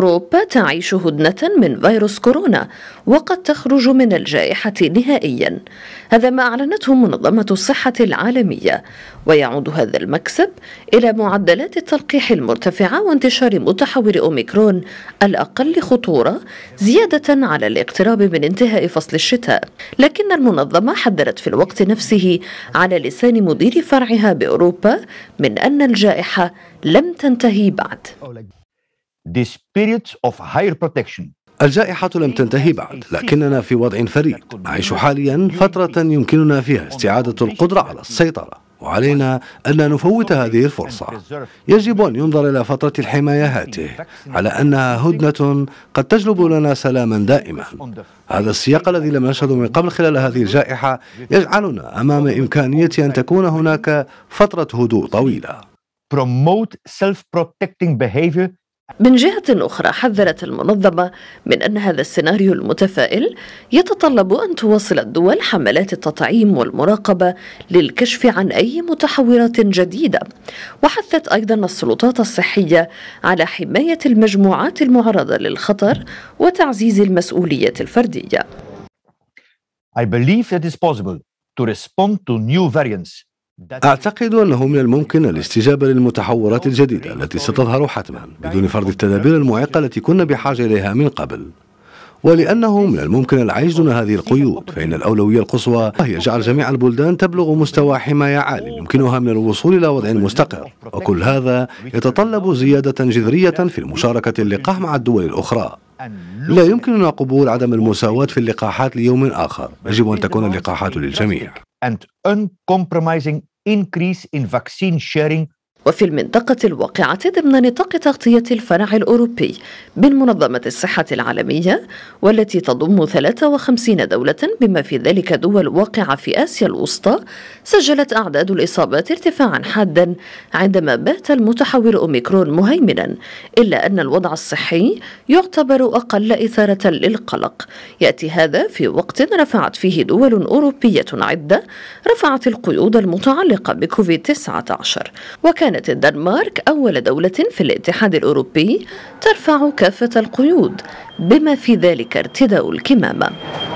أوروبا تعيش هدنة من فيروس كورونا وقد تخرج من الجائحة نهائيا هذا ما أعلنته منظمة الصحة العالمية ويعود هذا المكسب إلى معدلات التلقيح المرتفعة وانتشار متحور أوميكرون الأقل خطورة زيادة على الاقتراب من انتهاء فصل الشتاء لكن المنظمة حذرت في الوقت نفسه على لسان مدير فرعها بأوروبا من أن الجائحة لم تنتهي بعد The spirit of higher protection الجائحة لم تنتهي بعد لكننا في وضع فريد نعيش حاليا فترة يمكننا فيها استعادة القدرة على السيطرة وعلينا أن نفوت هذه الفرصة يجب أن ينظر إلى فترة الحماية هاته على أنها هدنة قد تجلب لنا سلاما دائما هذا السياق الذي لم نشهده من قبل خلال هذه الجائحة يجعلنا أمام إمكانية أن تكون هناك فترة هدوء طويلة promote self-protecting behavior من جهة أخرى حذرت المنظمة من أن هذا السيناريو المتفائل يتطلب أن تواصل الدول حملات التطعيم والمراقبة للكشف عن أي متحورات جديدة وحثت أيضا السلطات الصحية على حماية المجموعات المعرضة للخطر وتعزيز المسؤولية الفردية I believe that is possible to respond to new variants أعتقد أنه من الممكن الاستجابة للمتحورات الجديدة التي ستظهر حتما بدون فرض التدابير المعيقة التي كنا بحاجة إليها من قبل ولأنه من الممكن العيش دون هذه القيود فإن الأولوية القصوى هي جعل جميع البلدان تبلغ مستوى حماية عالي يمكنها من الوصول إلى وضع مستقر وكل هذا يتطلب زيادة جذرية في المشاركة اللقاح مع الدول الأخرى لا يمكننا قبول عدم المساواة في اللقاحات ليوم آخر يجب أن تكون اللقاحات للجميع And uncompromising increase in vaccine sharing وفي المنطقة الواقعة ضمن نطاق تغطية الفرع الأوروبي من منظمة الصحة العالمية والتي تضم 53 دولة بما في ذلك دول واقعة في آسيا الوسطى سجلت أعداد الإصابات ارتفاعا حادا عندما بات المتحور أوميكرون مهيمنا إلا أن الوضع الصحي يعتبر أقل إثارة للقلق يأتي هذا في وقت رفعت فيه دول أوروبية عدة رفعت القيود المتعلقة بكوفيد 19 وكان كانت الدنمارك أول دولة في الاتحاد الأوروبي ترفع كافة القيود بما في ذلك ارتداء الكمامة